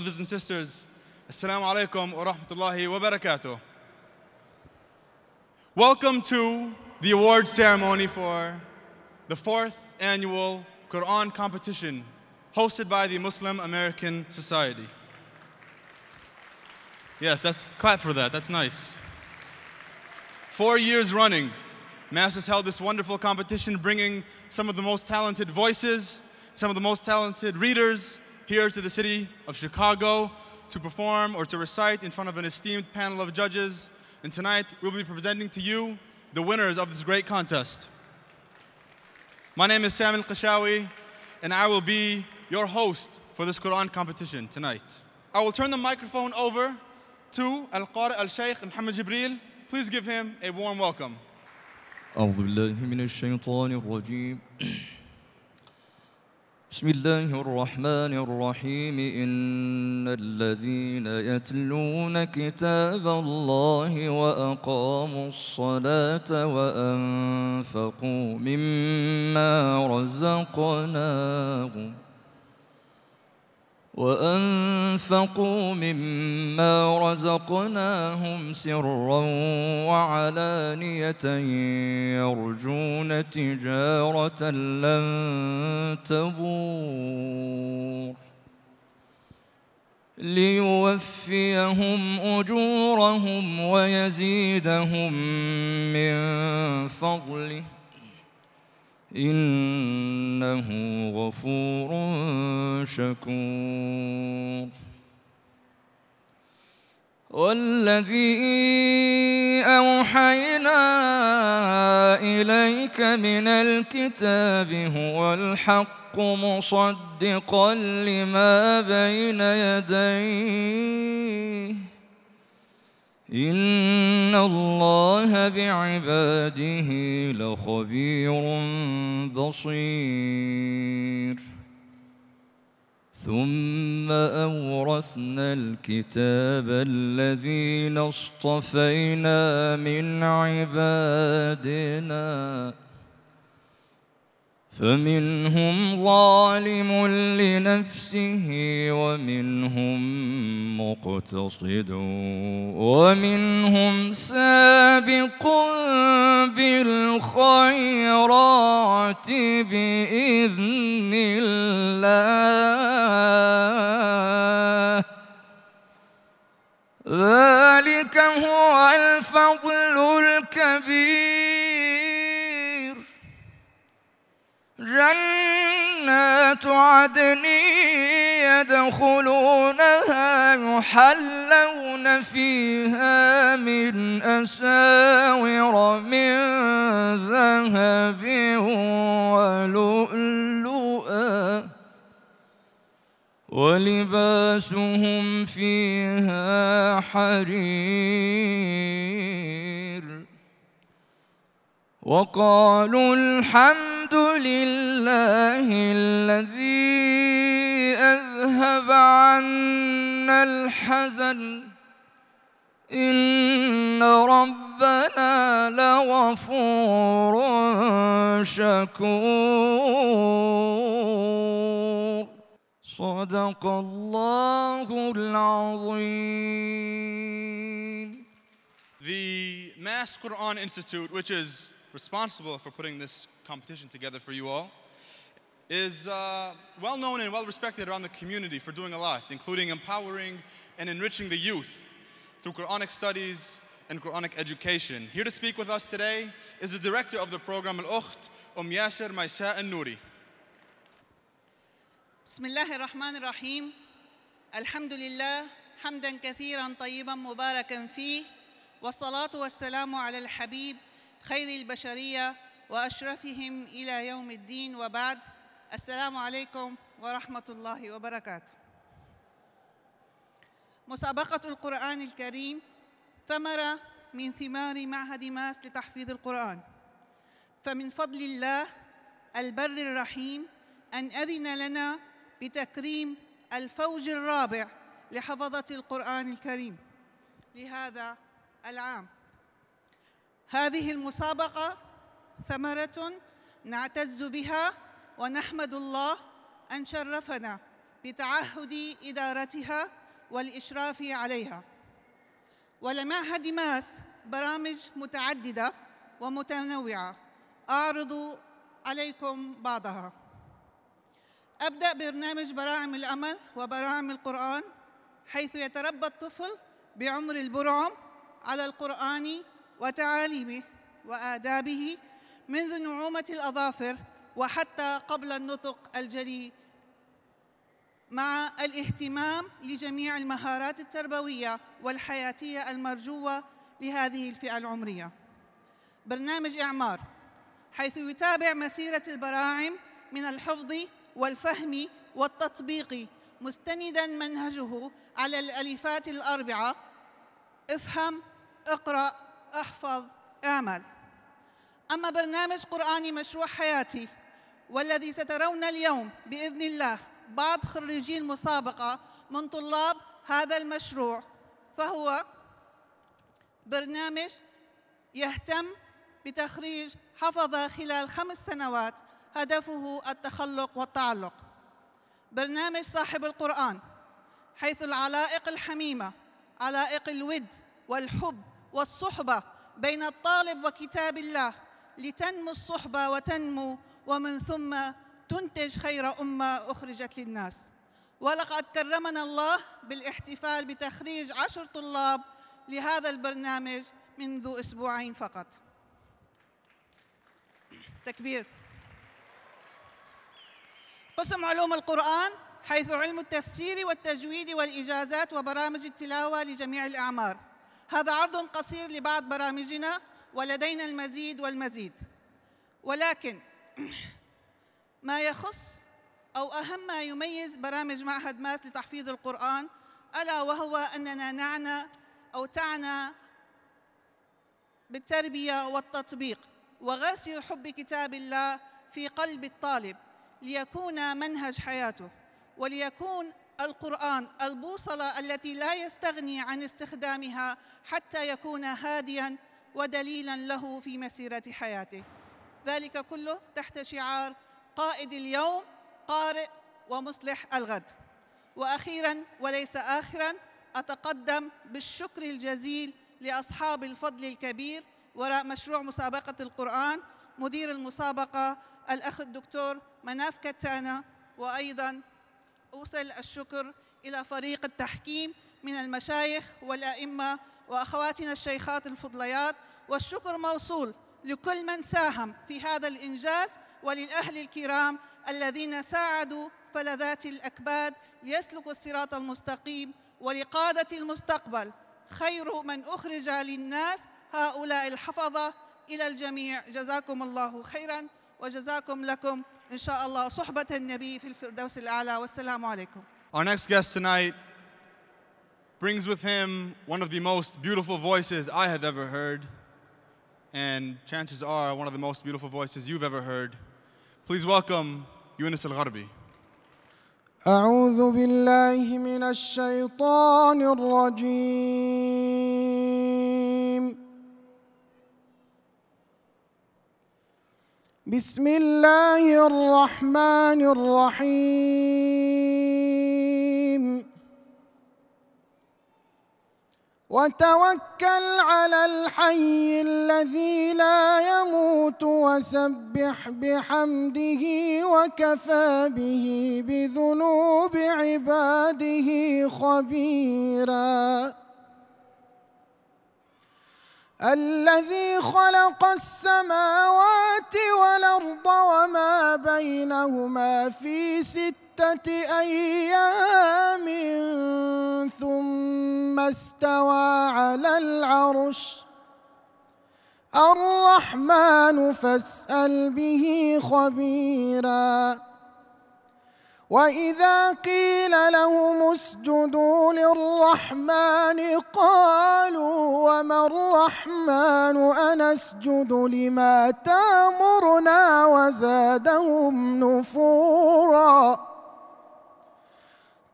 Brothers and sisters, Assalamu alaikum wa rahmatullahi wa barakatuh. Welcome to the award ceremony for the fourth annual Quran competition hosted by the Muslim American Society. Yes, that's clap for that. That's nice. Four years running, Mass has held this wonderful competition, bringing some of the most talented voices, some of the most talented readers, here to the city of Chicago to perform or to recite in front of an esteemed panel of judges. And tonight, we'll be presenting to you the winners of this great contest. My name is Sam Al-Qashawi, and I will be your host for this Quran competition tonight. I will turn the microphone over to Al-Qari Al-Shaykh Muhammad Jibril. Please give him a warm welcome. بسم الله الرحمن الرحيم إن الذين يتلون كتاب الله وأقاموا الصلاة وأنفقوا مما رزقناهم وأنفقوا مما رزقناهم سرا وعلانية يرجون تجارة لن تبور ليوفيهم أجورهم ويزيدهم من فضله إنه غفور شكور والذي أوحينا إليك من الكتاب هو الحق مصدقا لما بين يديه إن الله بعباده لخبير بصير ثم أورثنا الكتاب الذين اصطفينا من عبادنا فمنهم ظالم لنفسه ومنهم مقتصد ومنهم سابق بالخيرات بإذن الله ذلك هو الفضل الكبير جنات عدن يدخلونها يحلون فيها من أساور من ذهب ولؤلؤا ولباسهم فيها حرير وقالوا الحمد لله الذي أذهب عنا الحزن إن ربنا لغفور شكور صدق الله العظيم The Mass Quran Institute, which is responsible for putting this competition together for you all, is uh, well known and well respected around the community for doing a lot, including empowering and enriching the youth through Quranic studies and Quranic education. Here to speak with us today is the director of the program Al-Ukht, Um Yasser Maisa Al-Nuri. بسم Rahim. Alhamdulillah, hamdan kathiran, tayyiban, mubarakan كثيرا wa salatu wa salamu ala al Habib. خير البشرية وأشرفهم إلى يوم الدين وبعد السلام عليكم ورحمة الله وبركاته مسابقة القرآن الكريم ثمرة من ثمار معهد ماس لتحفيظ القرآن فمن فضل الله البر الرحيم أن أذن لنا بتكريم الفوج الرابع لحفظة القرآن الكريم لهذا العام هذه المسابقة ثمرة نعتز بها ونحمد الله أن شرفنا بتعهد إدارتها والإشراف عليها ولمعهد ماس برامج متعددة ومتنوعة أعرض عليكم بعضها أبدأ برنامج براعم الأمل وبراعم القرآن حيث يتربى الطفل بعمر البرعم على القرآن وتعاليمه وآدابه منذ نعومة الأظافر وحتى قبل النطق الجلي مع الاهتمام لجميع المهارات التربوية والحياتية المرجوة لهذه الفئة العمرية برنامج إعمار حيث يتابع مسيرة البراعم من الحفظ والفهم والتطبيق مستندا منهجه على الألفات الأربعة افهم اقرأ احفظ اعمل أما برنامج قرآني مشروع حياتي والذي سترون اليوم بإذن الله بعض خريجي المسابقة من طلاب هذا المشروع فهو برنامج يهتم بتخريج حفظة خلال خمس سنوات هدفه التخلق والتعلق برنامج صاحب القرآن حيث العلائق الحميمة علائق الود والحب والصحبة بين الطالب وكتاب الله لتنمو الصحبة وتنمو ومن ثم تنتج خير أمة أخرجت للناس ولقد كرمنا الله بالاحتفال بتخريج عشر طلاب لهذا البرنامج منذ أسبوعين فقط تكبير قسم علوم القرآن حيث علم التفسير والتجويد والإجازات وبرامج التلاوة لجميع الأعمار هذا عرض قصير لبعض برامجنا ولدينا المزيد والمزيد ولكن ما يخص أو أهم ما يميز برامج معهد ماس لتحفيظ القرآن ألا وهو أننا نعنى أو تعنى بالتربية والتطبيق وغرس حب كتاب الله في قلب الطالب ليكون منهج حياته وليكون القرآن البوصلة التي لا يستغني عن استخدامها حتى يكون هادياً ودليلاً له في مسيرة حياته ذلك كله تحت شعار قائد اليوم قارئ ومصلح الغد واخيرا وليس اخرا اتقدم بالشكر الجزيل لاصحاب الفضل الكبير وراء مشروع مسابقه القران مدير المسابقه الاخ الدكتور مناف كتانه وايضا أوصل الشكر إلى فريق التحكيم من المشايخ والأئمة وأخواتنا الشيخات الفضليات والشكر موصول لكل من ساهم في هذا الإنجاز وللأهل الكرام الذين ساعدوا فلذات الأكباد ليسلكوا الصراط المستقيم ولقادة المستقبل خير من أخرج للناس هؤلاء الحفظة إلى الجميع جزاكم الله خيراً وجزاكم لكم إن شاء الله صحبة النبي في الفردوس الأعلى والسلام عليكم. Our next guest tonight brings with him one of the most beautiful voices I have ever heard, and chances are one of the most beautiful voices you've ever heard. Please welcome Yunus Al-Gharbi. أعوذ بالله من الشيطان الرجيم بسم الله الرحمن الرحيم وتوكل على الحي الذي لا يموت وسبح بحمده وكفى به بذنوب عباده خبيراً الذي خلق السماوات والأرض وما بينهما في ستة أيام ثم استوى على العرش الرحمن فاسأل به خبيراً وإذا قيل لهم اسجدوا للرحمن قالوا وما الرحمن أنسجد لما تامرنا وزادهم نفورا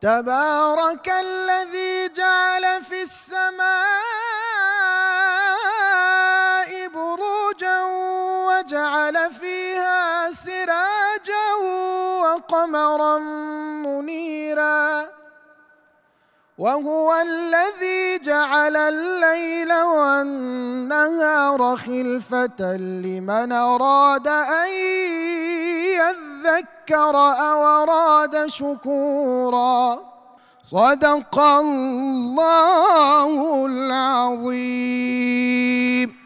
تبارك الذي جعل في السماء بروجا وجعل في قمرا منيرا وهو الذي جعل الليل والنهار خلفة لمن أراد أن يذكر أو أراد شكورا صدق الله العظيم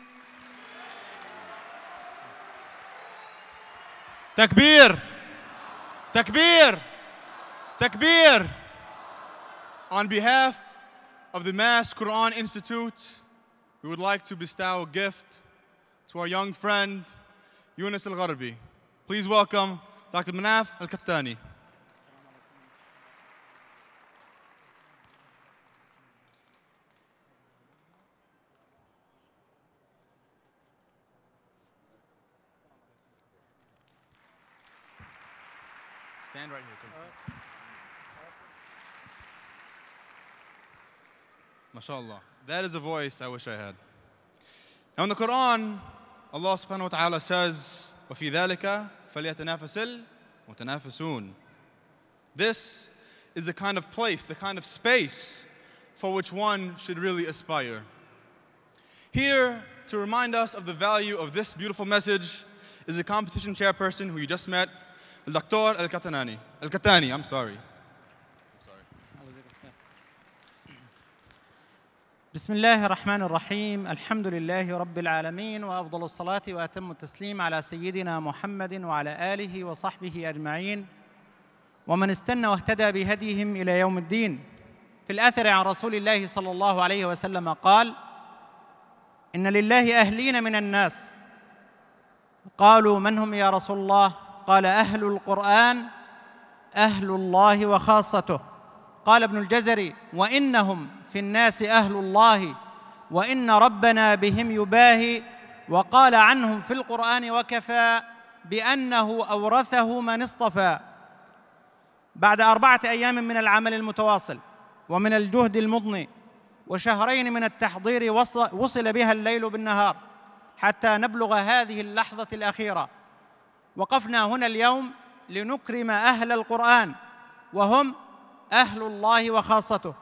تكبير Takbir! Takbir! On behalf of the Mass Quran Institute, we would like to bestow a gift to our young friend, Yunus Al-Gharbi. Please welcome Dr. Manaf Al-Kattani. MashaAllah. That is a voice I wish I had. Now in the Quran, Allah subhanahu wa ta'ala says, وَفِي ذَلِكَ فَلْيَتَنَافَسِ الْمُتَنَافِسُونَ This is the kind of place, the kind of space for which one should really aspire. Here, to remind us of the value of this beautiful message, is the competition chairperson who you just met, Dr. Al-Katani. Al-Katani, I'm sorry. بسم الله الرحمن الرحيم الحمد لله رب العالمين وافضل الصلاه واتم التسليم على سيدنا محمد وعلى اله وصحبه اجمعين ومن استنى واهتدى بهديهم الى يوم الدين في الاثر عن رسول الله صلى الله عليه وسلم قال ان لله اهلين من الناس قالوا من هم يا رسول الله قال اهل القران اهل الله وخاصته قال ابن الجزري وانهم في الناس اهل الله وان ربنا بهم يباهي وقال عنهم في القران وكفى بانه اورثه من اصطفى بعد اربعه ايام من العمل المتواصل ومن الجهد المضني وشهرين من التحضير وصل بها الليل بالنهار حتى نبلغ هذه اللحظه الاخيره وقفنا هنا اليوم لنكرم اهل القران وهم اهل الله وخاصته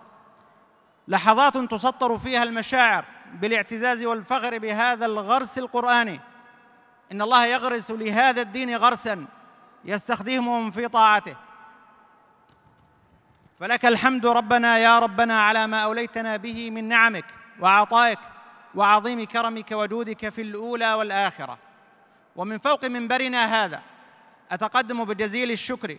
لحظات تسطر فيها المشاعر بالاعتزاز والفخر بهذا الغرس القراني ان الله يغرس لهذا الدين غرسا يستخدمهم في طاعته فلك الحمد ربنا يا ربنا على ما اوليتنا به من نعمك وعطائك وعظيم كرمك وجودك في الاولى والاخره ومن فوق منبرنا هذا اتقدم بجزيل الشكر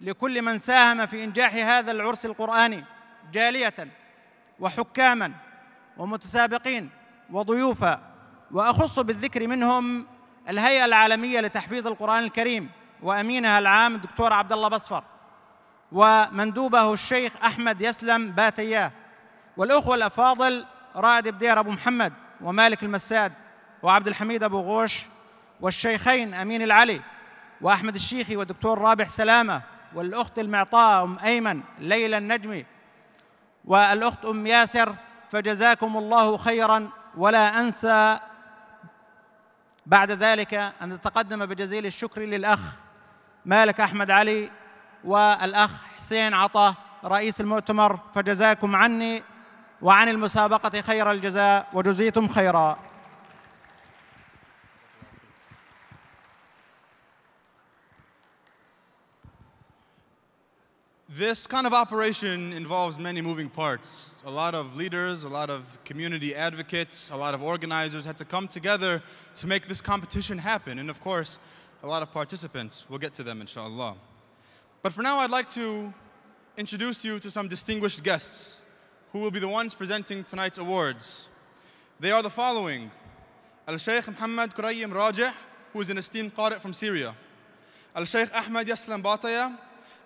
لكل من ساهم في انجاح هذا العرس القراني جاليه وحكاما ومتسابقين وضيوفا واخص بالذكر منهم الهيئه العالميه لتحفيظ القران الكريم وامينها العام الدكتور عبد الله بصفر ومندوبه الشيخ احمد يسلم باتياه والاخوه الافاضل رائد بدير ابو محمد ومالك المساد وعبد الحميد ابو غوش والشيخين امين العلي واحمد الشيخي والدكتور رابح سلامه والاخت المعطاء ام ايمن ليلى النجمي والأخت أم ياسر فجزاكم الله خيرا ولا أنسى بعد ذلك أن نتقدم بجزيل الشكر للأخ مالك أحمد علي والأخ حسين عطا رئيس المؤتمر فجزاكم عني وعن المسابقة خير الجزاء وجزيتم خيرا This kind of operation involves many moving parts. A lot of leaders, a lot of community advocates, a lot of organizers had to come together to make this competition happen. And of course, a lot of participants. We'll get to them, inshallah. But for now, I'd like to introduce you to some distinguished guests who will be the ones presenting tonight's awards. They are the following. Al-Sheikh Muhammad Qurayyim Rajih, who is an esteemed Qari from Syria. Al-Sheikh Ahmad Yaslam Bataya,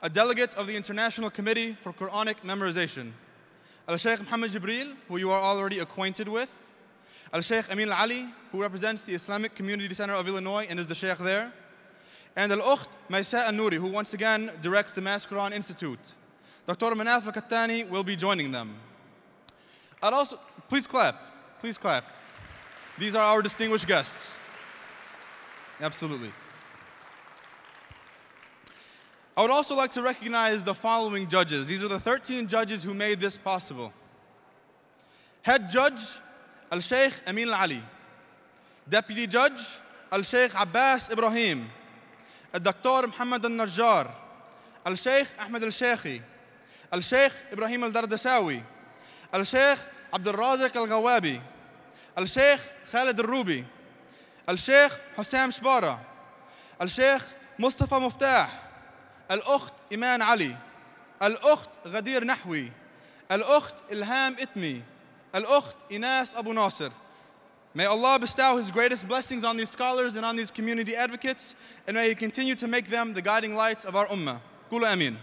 a delegate of the International Committee for Quranic Memorization. Al-Sheikh Muhammad Jibril, who you are already acquainted with. Al-Sheikh Amin Ali, who represents the Islamic Community Center of Illinois and is the Sheikh there. And Al-Ukht Maisa Al-Nuri, who once again directs the Mass Quran Institute. Dr. Manaf Al-Kattani will be joining them. I'd also, please clap, please clap. These are our distinguished guests. Absolutely. I would also like to recognize the following judges. These are the 13 judges who made this possible. Head Judge, Al-Sheikh Amin Al-Ali. Deputy Judge, Al-Sheikh Abbas Ibrahim. Al-Doctor Muhammad Al-Najjar. Al-Sheikh Ahmed Al-Sheikhi. Al-Sheikh Ibrahim Al-Dardasawi. Al-Sheikh Abdul Razak al Gawabi, Al-Sheikh Khalid Al-Rubi. Al-Sheikh Hussam Shbara. Al-Sheikh Mustafa Muftah. الأخت إيمان علي الأخت غدير نحوي الأخت إلهام إتمي الأخت إناس أبو ناصر May Allah bestow His greatest blessings on these scholars and on these community advocates, and may He continue to make them the guiding lights of our ummah. قولوا آمين.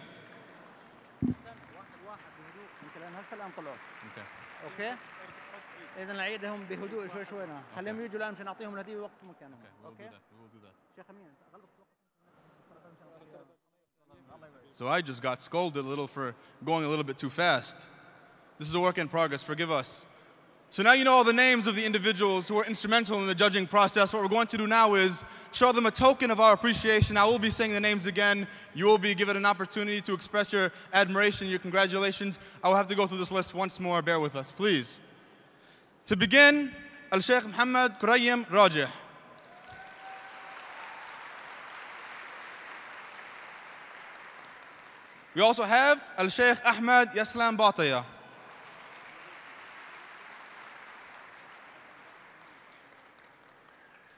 اوكي اذا نعيدهم بهدوء شوي شوي خليهم يجوا الان مشان نعطيهم الهديه ويوقفوا مكانهم اوكي شيخ امين So I just got scolded a little for going a little bit too fast. This is a work in progress, forgive us. So now you know all the names of the individuals who were instrumental in the judging process. What we're going to do now is show them a token of our appreciation. I will be saying the names again. You will be given an opportunity to express your admiration, your congratulations. I will have to go through this list once more. Bear with us, please. To begin, Al-Sheikh Muhammad Qurayyim Rajah. We also have Al Sheikh Ahmad Yaslam Bataya.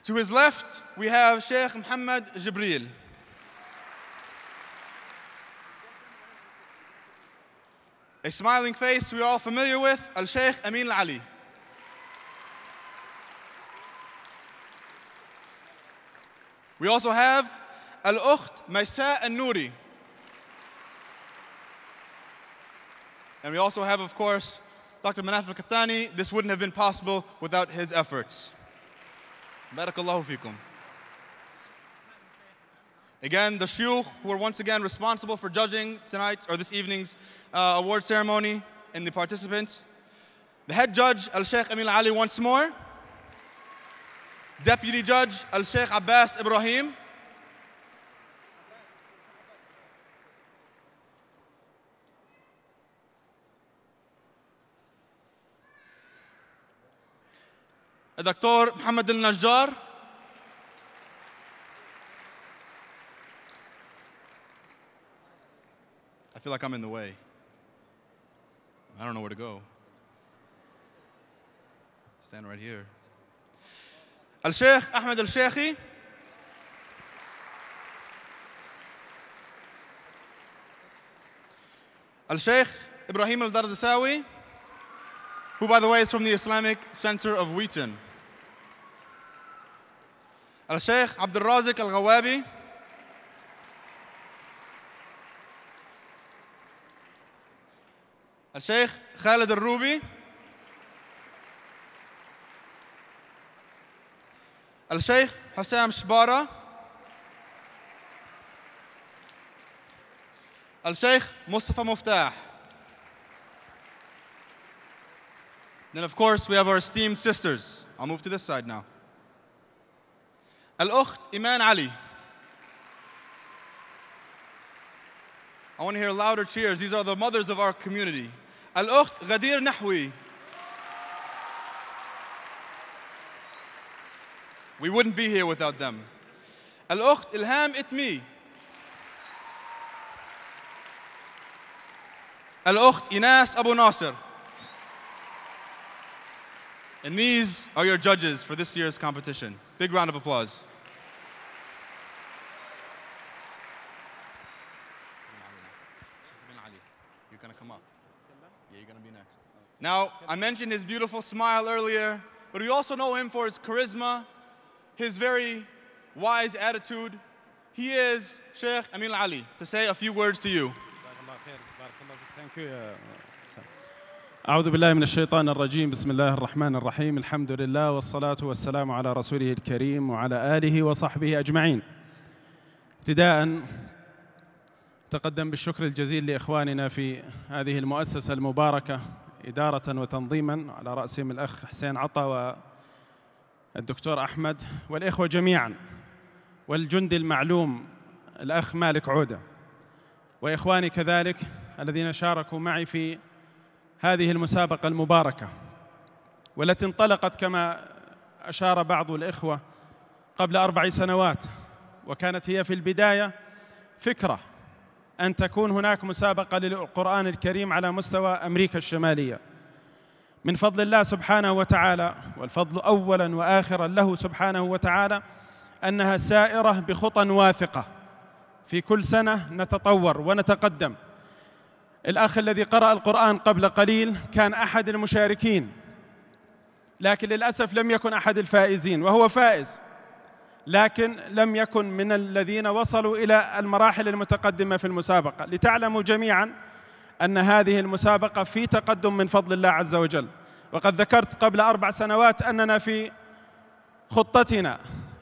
To his left, we have Sheikh Muhammad Jibril. A smiling face we are all familiar with, Al Sheikh Amin Al Ali. We also have Al Ukht Maysa Al Nuri. And we also have, of course, Dr. Manaf al-Qattani. This wouldn't have been possible without his efforts. Barakallahu fikum. Again, the shuyukh who are once again responsible for judging tonight or this evening's uh, award ceremony and the participants. The head judge, Al-Sheikh Amil Ali once more. Deputy judge, Al-Sheikh Abbas Ibrahim. الدكتور محمد النجار I feel like I'm in the way. I don't know where to go. Stand right here. الشيخ أحمد الشيخي الشيخ إبراهيم الدردساوي who, by the way, is from the Islamic Center of Wheaton. الشيخ عبد الرازق الغوابي الشيخ خالد الروبي الشيخ حسام شبارة الشيخ مصطفى مفتاح Then, of course, we have our esteemed sisters. I'll move to this side now. Al-Ukht Iman Ali. I want to hear louder cheers. These are the mothers of our community. Al-Ukht Ghadir Nahwi. We wouldn't be here without them. Al-Ukht Ilham Itmi. Al-Ukht Inas Abu Nasser. And these are your judges for this year's competition. Big round of applause. You're going to come up. Yeah, you're going to be next. Now, I mentioned his beautiful smile earlier, but we also know him for his charisma, his very wise attitude. He is Sheikh Amin Ali. To say a few words to you. Thank you. Uh, أعوذ بالله من الشيطان الرجيم بسم الله الرحمن الرحيم الحمد لله والصلاة والسلام على رسوله الكريم وعلى آله وصحبه أجمعين ابتداء تقدم بالشكر الجزيل لإخواننا في هذه المؤسسة المباركة إدارة وتنظيما على رأسهم الأخ حسين عطا والدكتور أحمد والإخوة جميعا والجندي المعلوم الأخ مالك عودة وإخواني كذلك الذين شاركوا معي في هذه المسابقة المباركة والتي انطلقت كما أشار بعض الإخوة قبل أربع سنوات وكانت هي في البداية فكرة أن تكون هناك مسابقة للقرآن الكريم على مستوى أمريكا الشمالية من فضل الله سبحانه وتعالى والفضل أولا وآخرا له سبحانه وتعالى أنها سائرة بخطى واثقة في كل سنة نتطور ونتقدم الأخ الذي قرأ القرآن قبل قليل كان أحد المشاركين لكن للأسف لم يكن أحد الفائزين وهو فائز لكن لم يكن من الذين وصلوا إلى المراحل المتقدمة في المسابقة لتعلموا جميعا أن هذه المسابقة في تقدم من فضل الله عز وجل وقد ذكرت قبل أربع سنوات أننا في خطتنا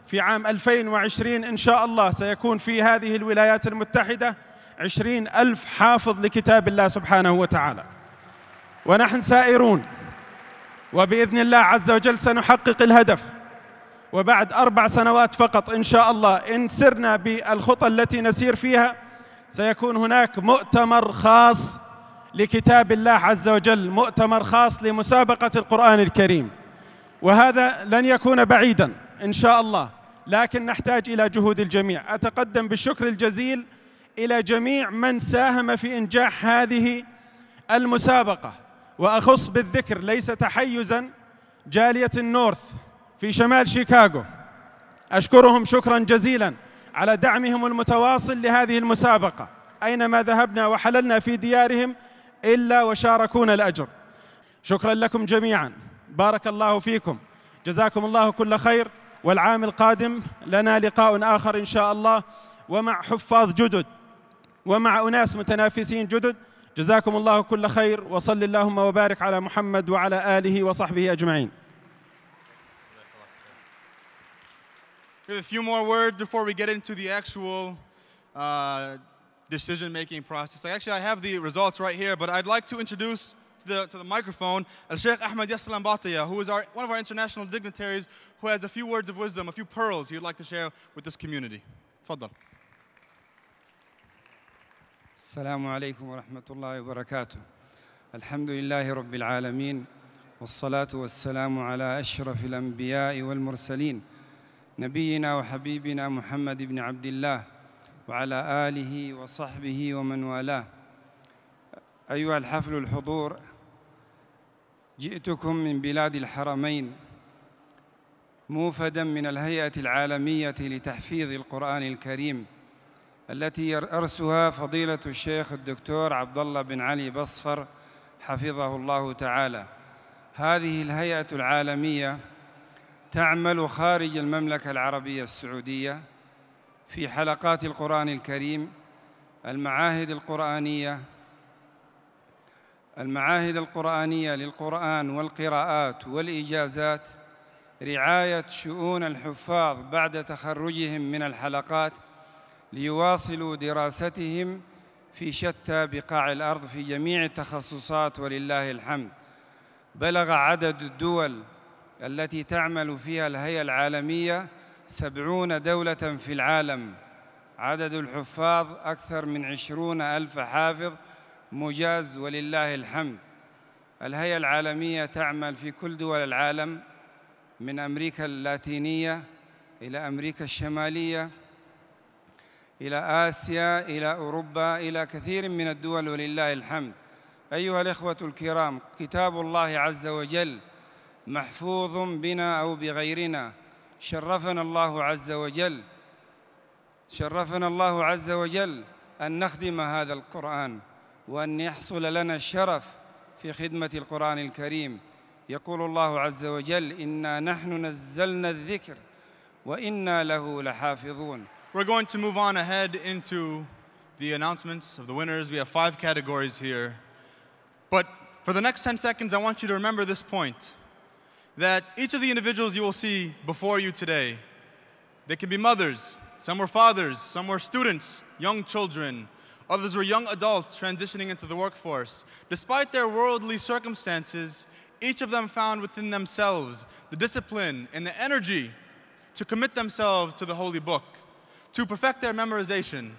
في عام 2020 إن شاء الله سيكون في هذه الولايات المتحدة عشرين ألف حافظ لكتاب الله سبحانه وتعالى ونحن سائرون وبإذن الله عز وجل سنحقق الهدف وبعد أربع سنوات فقط إن شاء الله إن سرنا بالخطى التي نسير فيها سيكون هناك مؤتمر خاص لكتاب الله عز وجل مؤتمر خاص لمسابقة القرآن الكريم وهذا لن يكون بعيدا إن شاء الله لكن نحتاج إلى جهود الجميع أتقدم بالشكر الجزيل إلى جميع من ساهم في إنجاح هذه المسابقة وأخص بالذكر ليس تحيزا جالية النورث في شمال شيكاغو أشكرهم شكرا جزيلا على دعمهم المتواصل لهذه المسابقة أينما ذهبنا وحللنا في ديارهم إلا وشاركونا الأجر شكرا لكم جميعا بارك الله فيكم جزاكم الله كل خير والعام القادم لنا لقاء آخر إن شاء الله ومع حفاظ جدد ومع أناس متنافسين جدد جزاكم الله كل خير وصل اللهم وبارك على محمد وعلى آله وصحبه أجمعين We have a few more words before we get into the actual uh, decision-making process. Actually, I have the results right here, but I'd like to introduce to the, to the microphone Al-Sheikh uh, Ahmad Yassalam Batiya, who is our, one of our international dignitaries who has a few words of wisdom, a few pearls he would like to share with this community. Faddal. السلام عليكم ورحمة الله وبركاته الحمد لله رب العالمين والصلاة والسلام على أشرف الأنبياء والمرسلين نبينا وحبيبنا محمد بن عبد الله وعلى آله وصحبه ومن والاه أيها الحفل الحضور جئتكم من بلاد الحرمين موفدا من الهيئة العالمية لتحفيظ القرآن الكريم التي يرأسها فضيلة الشيخ الدكتور عبد الله بن علي بصفر حفظه الله تعالى هذه الهيئة العالمية تعمل خارج المملكة العربية السعودية في حلقات القرآن الكريم المعاهد القرآنية المعاهد القرآنية للقرآن والقراءات والإجازات رعاية شؤون الحفاظ بعد تخرجهم من الحلقات ليواصلوا دراستهم في شتى بقاع الأرض في جميع التخصصات ولله الحمد بلغ عدد الدول التي تعمل فيها الهيئة العالمية سبعون دولة في العالم عدد الحفاظ أكثر من عشرون ألف حافظ مجاز ولله الحمد الهيئة العالمية تعمل في كل دول العالم من أمريكا اللاتينية إلى أمريكا الشمالية إلى آسيا إلى أوروبا إلى كثير من الدول ولله الحمد أيها الإخوة الكرام كتاب الله عز وجل محفوظ بنا أو بغيرنا شرفنا الله عز وجل شرفنا الله عز وجل أن نخدم هذا القرآن وأن يحصل لنا الشرف في خدمة القرآن الكريم يقول الله عز وجل إنا نحن نزلنا الذكر وإنا له لحافظون We're going to move on ahead into the announcements of the winners. We have five categories here. But for the next 10 seconds, I want you to remember this point, that each of the individuals you will see before you today, they can be mothers, some were fathers, some were students, young children, others were young adults transitioning into the workforce. Despite their worldly circumstances, each of them found within themselves the discipline and the energy to commit themselves to the holy book to perfect their memorization.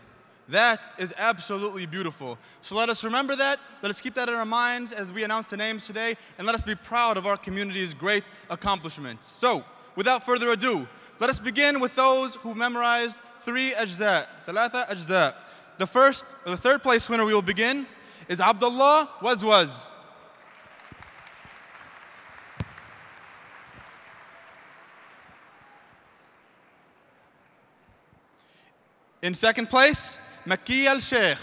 That is absolutely beautiful. So let us remember that. Let us keep that in our minds as we announce the names today, and let us be proud of our community's great accomplishments. So, without further ado, let us begin with those who memorized three ajza, thalatha ajza. The first, or the third place winner we will begin is Abdullah Wazwaz. In second place, Maki Al Sheikh.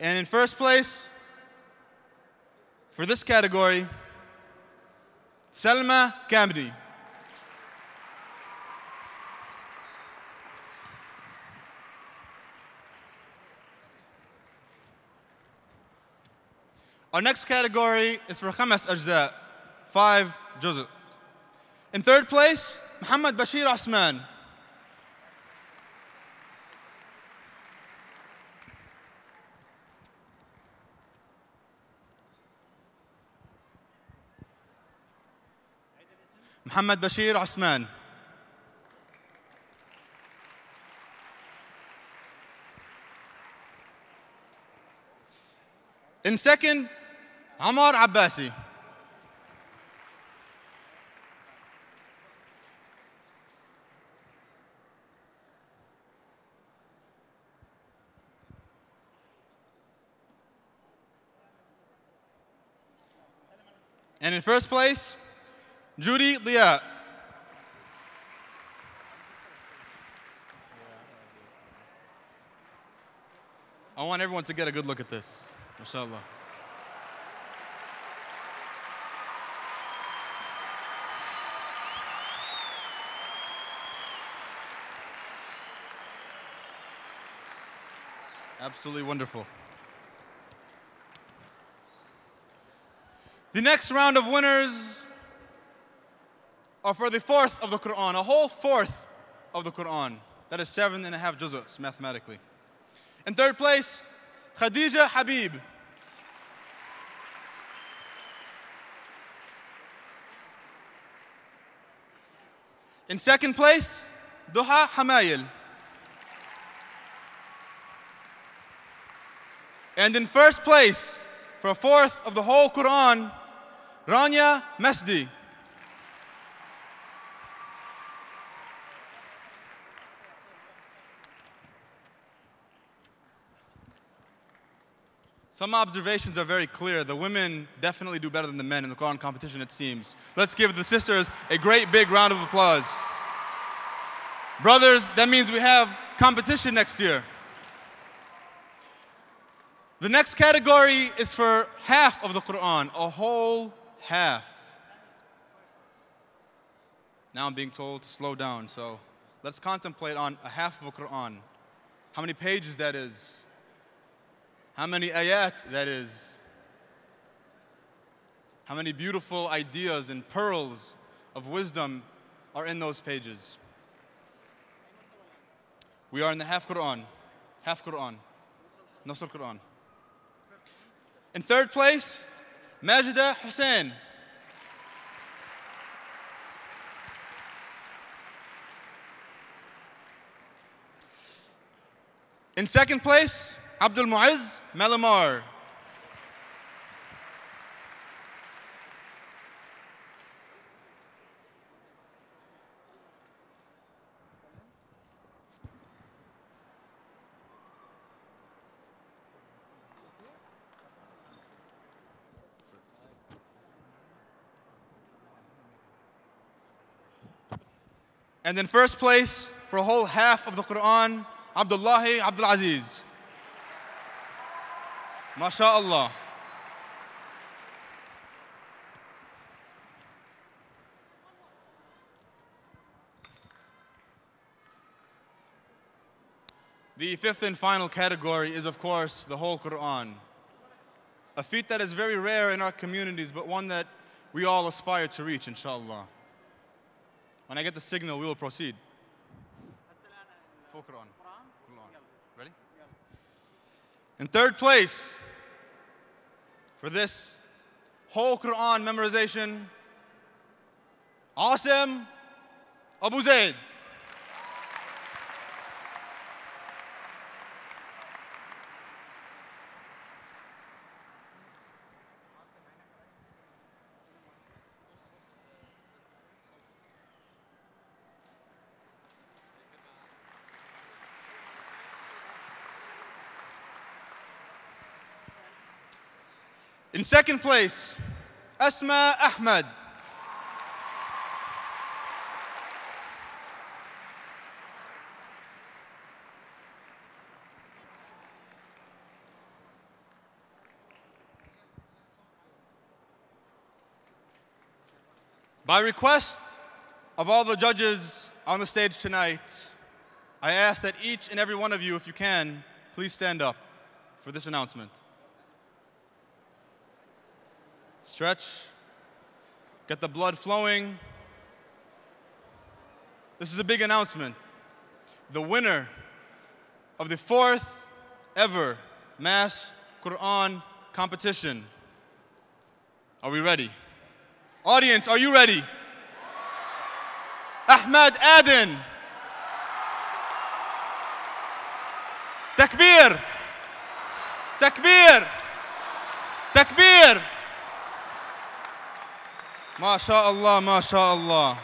And in first place, for this category, Selma Kamdi. Our next category is for khamas ajza, five juz. In third place, Muhammad Bashir Osman. Muhammad Bashir Osman. In second عمر Abbasi, And in first place, Judy Liat. I want everyone to get a good look at this, inshallah. Absolutely wonderful. The next round of winners are for the fourth of the Quran, a whole fourth of the Quran. That is seven and a half juz'us mathematically. In third place, Khadija Habib. In second place, Duha Hamayil. And in first place, for a fourth of the whole Quran, Rania Masdi. Some observations are very clear. The women definitely do better than the men in the Quran competition, it seems. Let's give the sisters a great big round of applause. Brothers, that means we have competition next year. The next category is for half of the Quran, a whole half. Now I'm being told to slow down, so let's contemplate on a half of a Quran. How many pages that is? How many ayat that is? How many beautiful ideas and pearls of wisdom are in those pages? We are in the half Quran, half Quran, Nasr Quran. In third place, Majida Hussain. In second place, Abdul Muiz Malamar. And then first place for a whole half of the Quran, Abdullahi Abdul Aziz. MashaAllah. The fifth and final category is, of course, the whole Quran. A feat that is very rare in our communities, but one that we all aspire to reach, inshallah. When I get the signal, we will proceed. Ready? In third place, for this whole Quran memorization, Asim Abu Zaid. In second place, Asma Ahmed. By request of all the judges on the stage tonight, I ask that each and every one of you, if you can, please stand up for this announcement. Stretch. Get the blood flowing. This is a big announcement. The winner of the fourth ever Mass Quran competition. Are we ready? Audience, are you ready? Ahmad Aden. Takbir. Takbir. Takbir. MashaAllah, MashaAllah.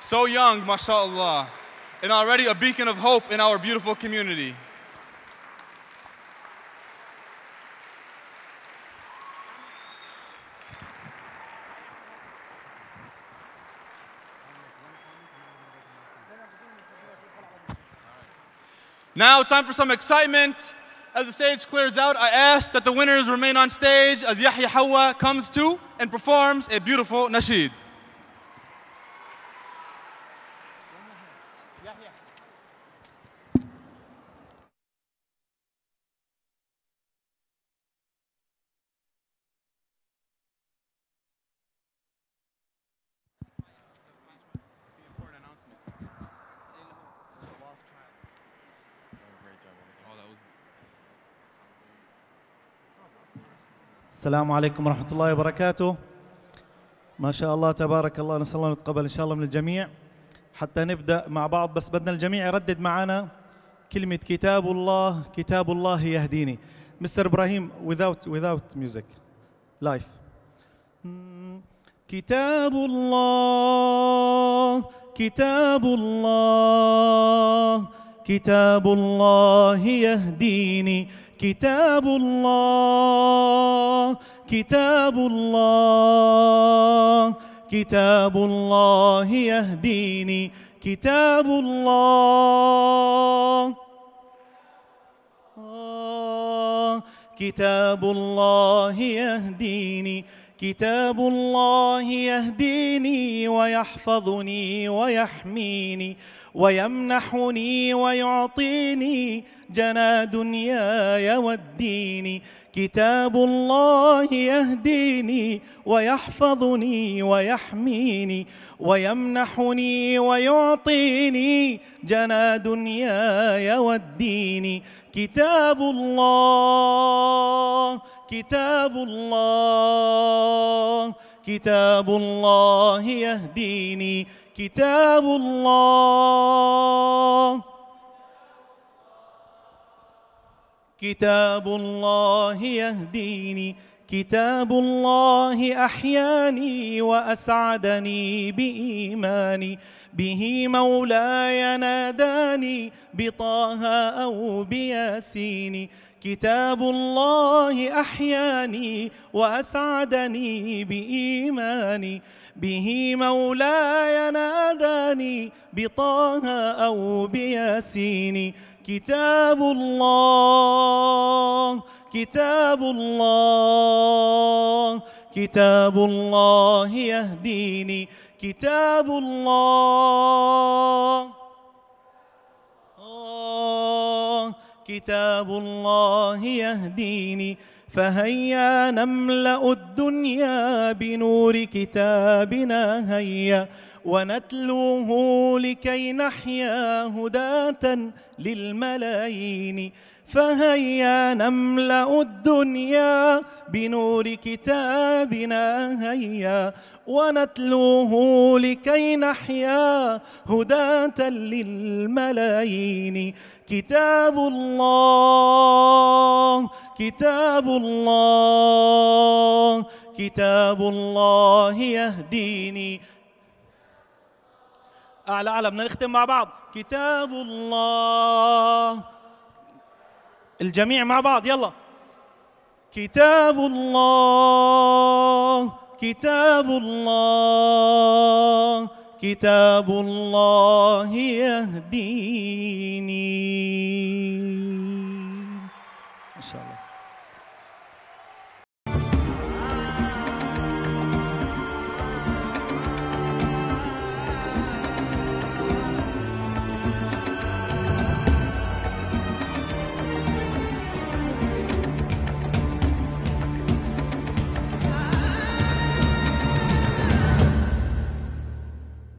So young, MashaAllah, and already a beacon of hope in our beautiful community. Now it's time for some excitement. As the stage clears out, I ask that the winners remain on stage as Yahya Hawa comes to and performs a beautiful nasheed. السلام عليكم ورحمة الله وبركاته ما شاء الله تبارك الله نسأل الله نتقبل إن شاء الله من الجميع حتى نبدأ مع بعض بس بدنا الجميع يردد معنا كلمة كتاب الله كتاب الله يهديني مستر إبراهيم without without music لايف كتاب الله كتاب الله كتاب الله يهديني كتاب الله كتاب الله كتاب الله يهديني كتاب الله آه، كتاب الله يهديني كتاب الله يهديني ويحفظني ويحميني ويمنحني ويعطيني جنى دنياي والدين كتاب الله يهديني ويحفظني ويحميني ويمنحني ويعطيني جنى دنياي والدين كتاب الله كتاب الله كتاب الله يهديني كتاب الله كتاب الله يهديني كتاب الله أحياني وأسعدني بإيماني به مولاي ناداني بطه أو بياسين كتاب الله أحياني وأسعدني بإيماني به مولاي ناداني بطه أو بياسين كتاب الله كتاب الله كتاب الله يهديني كتاب الله كتاب الله يهديني فهيا نملأ الدنيا بنور كتابنا هيا ونتلوه لكي نحيا هداة للملايين فهيا نملأ الدنيا بنور كتابنا هيا ونتلوه لكي نحيا هداة للملايين كتاب الله كتاب الله كتاب الله يهديني أعلى أعلى بدنا نختم مع بعض كتاب الله الجميع مع بعض يلا كتاب الله كتاب الله كتاب الله يهديني